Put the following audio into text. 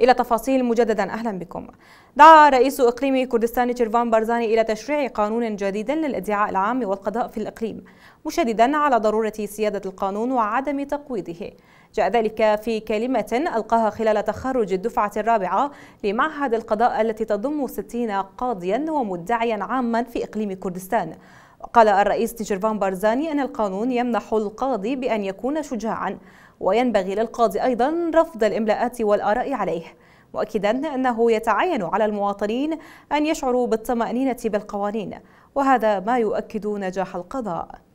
إلى تفاصيل مجددا أهلا بكم دعا رئيس إقليم كردستان تشيرفان بارزاني إلى تشريع قانون جديد للادعاء العام والقضاء في الإقليم مشددا على ضرورة سيادة القانون وعدم تقويضه جاء ذلك في كلمة ألقاها خلال تخرج الدفعة الرابعة لمعهد القضاء التي تضم 60 قاضيا ومدعيا عاما في إقليم كردستان قال الرئيس تيجرفان بارزاني أن القانون يمنح القاضي بأن يكون شجاعا وينبغي للقاضي أيضا رفض الإملاءات والآراء عليه مؤكدا أنه يتعين على المواطنين أن يشعروا بالطمأنينة بالقوانين وهذا ما يؤكد نجاح القضاء